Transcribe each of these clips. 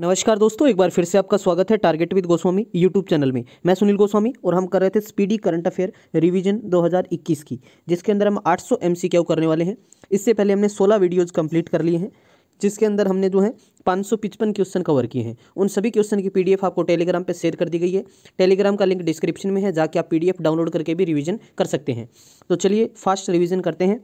नमस्कार दोस्तों एक बार फिर से आपका स्वागत है Target with Goswami YouTube channel में मैं सुनील गोस्वामी और हम कर रहे थे स्पीडी करंट अफेयर रिवीजन 2021 की जिसके अंदर हम 800 सौ एम करने वाले हैं इससे पहले हमने 16 वीडियोस कंप्लीट कर लिए हैं जिसके अंदर हमने जो है पाँच सौ पिचपन क्वेश्चन कवर किए हैं उन सभी क्वेश्चन की पी आपको टेलीग्राम पर शेयर कर दी गई है टेलीग्राम का लिंक डिस्क्रिप्शन में है जाके आप पी डाउनलोड करके भी रिविजन कर सकते हैं तो चलिए फास्ट रिविजन करते हैं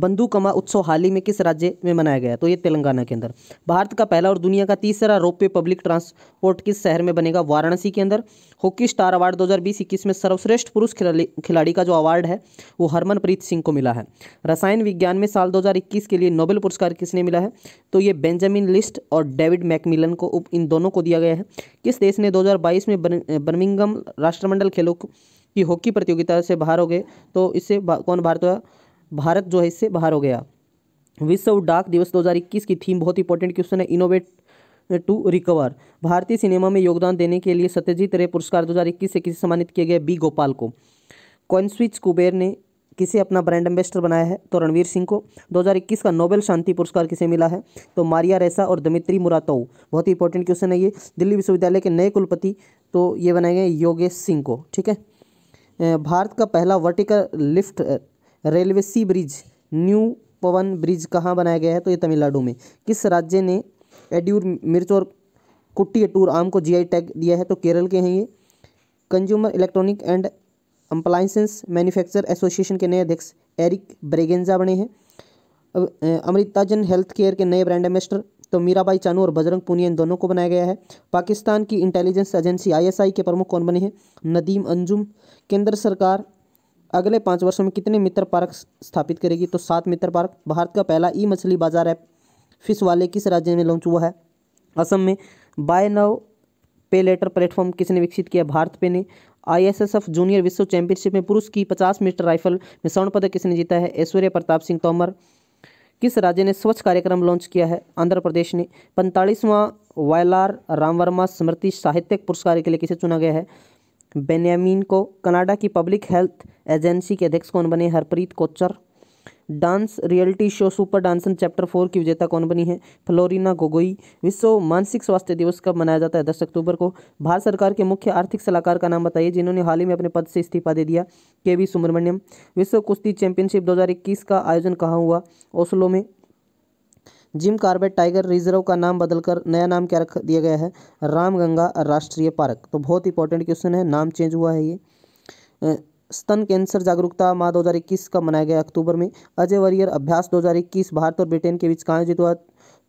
बंदूकमा उत्सव हाल ही में किस राज्य में मनाया गया तो ये तेलंगाना के अंदर भारत का पहला और दुनिया का तीसरा रोपवे पब्लिक ट्रांसपोर्ट किस शहर में बनेगा वाराणसी के अंदर हॉकी स्टार अवार्ड दो हज़ार में सर्वश्रेष्ठ पुरुष खिलाड़ी का जो अवार्ड है वो हरमनप्रीत सिंह को मिला है रसायन विज्ञान में साल दो के लिए नोबेल पुरस्कार किसने मिला है तो ये बेंजामिन लिस्ट और डेविड मैकमिलन को उप इन दोनों को दिया गया है किस देश ने दो में बर्मिंगम राष्ट्रमंडल खेलों की हॉकी प्रतियोगिता से बाहर हो गए तो इससे कौन भारत हुआ भारत जो है इससे बाहर हो गया विश्व डाक दिवस 2021 की थीम बहुत इंपॉर्टेंट क्वेश्चन है इनोवेट टू रिकवर भारतीय सिनेमा में योगदान देने के लिए सत्यजीत रे पुरस्कार 2021 से किसे सम्मानित किया गया बी गोपाल को कॉन्स्विच कुबेर ने किसे अपना ब्रांड एम्बेसडर बनाया है तो रणवीर सिंह को 2021 का नोबेल शांति पुरस्कार किसे मिला है तो मारिया रेसा और दमित्री मुरातो बहुत ही इंपॉर्टेंट क्वेश्चन है ये दिल्ली विश्वविद्यालय के नए कुलपति तो ये बनाए गए योगेश सिंह को ठीक है भारत का पहला vertical lift railway sea bridge new Pamban bridge कहाँ बनाया गया है तो ये तमिलनाडु में किस राज्य ने एड्यूर मिर्च और कुट्टी टूर आम को जीआई टैग दिया है तो केरल के हैं ये consumer electronic and appliances manufacture association के नए अध्यक्ष एरिक ब्रेगेंजा बने हैं अमृताजन हेल्थ केयर के नए ब्रांड एम्बेस्टर तो मीराबाई चानू और बजरंग पुनिया इन दोनों को बनाया गया है पाकिस्तान की इंटेलिजेंस एजेंसी आईएसआई के प्रमुख कौन बने हैं नदीम अंजुम केंद्र सरकार अगले पाँच वर्षों में कितने मित्र पार्क स्थापित करेगी तो सात मित्र पार्क भारत का पहला ई मछली बाजार ऐप फिश वाले किस राज्य में लॉन्च हुआ है असम में बाय नव पे लेटर प्लेटफॉर्म किसने विकसित किया भारत पे ने आईएसएसएफ जूनियर विश्व चैंपियनशिप में पुरुष की पचास मीटर राइफल में स्वर्ण पदक किसने जीता है ऐश्वर्य प्रताप सिंह तोमर किस राज्य ने स्वच्छ कार्यक्रम लॉन्च किया है आंध्र प्रदेश ने पैंतालीसवां वायलार रामवर्मा स्मृति साहित्यिक पुरस्कार के लिए किसे चुना गया है बेनियामीन को कनाडा की पब्लिक हेल्थ एजेंसी के अध्यक्ष कौन बने Harpreet Kochhar dance reality show super dancer chapter four की विजेता कौन बनी है फ्लोरिना गोगोई विश्व मानसिक स्वास्थ्य दिवस कब मनाया जाता है दस अक्टूबर को भारत सरकार के मुख्य आर्थिक सलाहकार का नाम बताइए जिन्होंने हाल ही में अपने पद से इस्तीफा दे दिया के वी सुब्रमण्यम विश्व कुश्ती चैंपियनशिप दो का आयोजन कहाँ हुआ ओसलो में जिम कार्बेट टाइगर रिजर्व का नाम बदलकर नया नाम क्या रख दिया गया है रामगंगा राष्ट्रीय पार्क तो बहुत इंपॉर्टेंट क्वेश्चन है नाम चेंज हुआ है ये स्तन कैंसर जागरूकता माह 2021 का मनाया गया अक्टूबर में अजय वरियर अभ्यास 2021 भारत और ब्रिटेन के बीच कहाँ आयोजित हुआ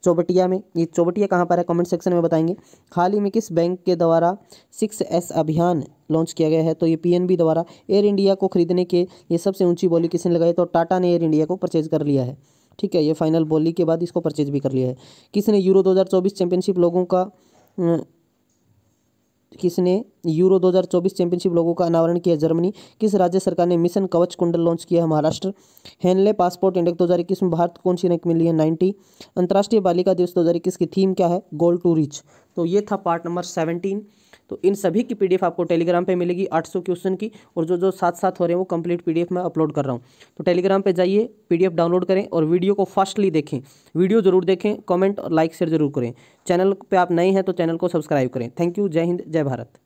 चौबटिया में ये चौबटिया कहाँ पर है कमेंट सेक्शन में बताएंगे हाल ही में किस बैंक के द्वारा सिक्स एस अभियान लॉन्च किया गया है तो ये पीएनबी द्वारा एयर इंडिया को खरीदने के ये सबसे ऊंची बोली किसने लगाई तो टाटा ने एयर इंडिया को परचेज कर लिया है ठीक है ये फाइनल बोली के बाद इसको परचेज भी कर लिया है किसने यूरो 2024 चैंपियनशिप लोगों का किसने यूरो 2024 चैंपियनशिप लोगों का अनावरण किया जर्मनी किस राज्य सरकार ने मिशन कवच कुंडल लॉन्च किया है महाराष्ट्र हेनले पासपोर्ट इंडेक्स इक्कीस में भारत कौन सी रैंक मिली है नाइन्टी अंतर्राष्ट्रीय बालिका दिवस इक्कीस की थीम क्या है गोल टू रीच तो ये था पार्ट नंबर सेवनटीन तो इन सभी की पीडीएफ आपको टेलीग्राम पे मिलेगी 800 क्वेश्चन की और जो जो साथ साथ हो रहे हैं वो कंप्लीट पीडीएफ मैं अपलोड कर रहा हूँ तो टेलीग्राम पे जाइए पीडीएफ डाउनलोड करें और वीडियो को फास्टली देखें वीडियो जरूर देखें कॉमेंट और लाइक शेयर जरूर करें चैनल पर आप नए हैं तो चैनल को सब्सक्राइब करें थैंक यू जय हिंद जय भारत